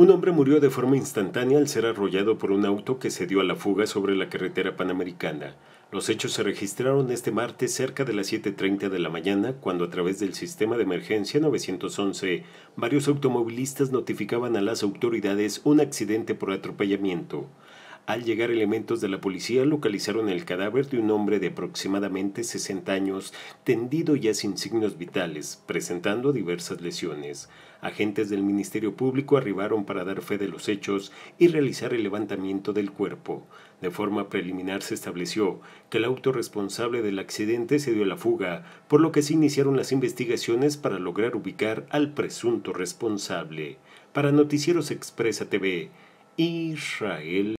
Un hombre murió de forma instantánea al ser arrollado por un auto que se dio a la fuga sobre la carretera panamericana. Los hechos se registraron este martes cerca de las 7.30 de la mañana, cuando a través del sistema de emergencia 911 varios automovilistas notificaban a las autoridades un accidente por atropellamiento. Al llegar elementos de la policía localizaron el cadáver de un hombre de aproximadamente 60 años, tendido ya sin signos vitales, presentando diversas lesiones. Agentes del Ministerio Público arribaron para dar fe de los hechos y realizar el levantamiento del cuerpo. De forma preliminar se estableció que el auto responsable del accidente se dio a la fuga, por lo que se iniciaron las investigaciones para lograr ubicar al presunto responsable. Para Noticieros Expresa TV, Israel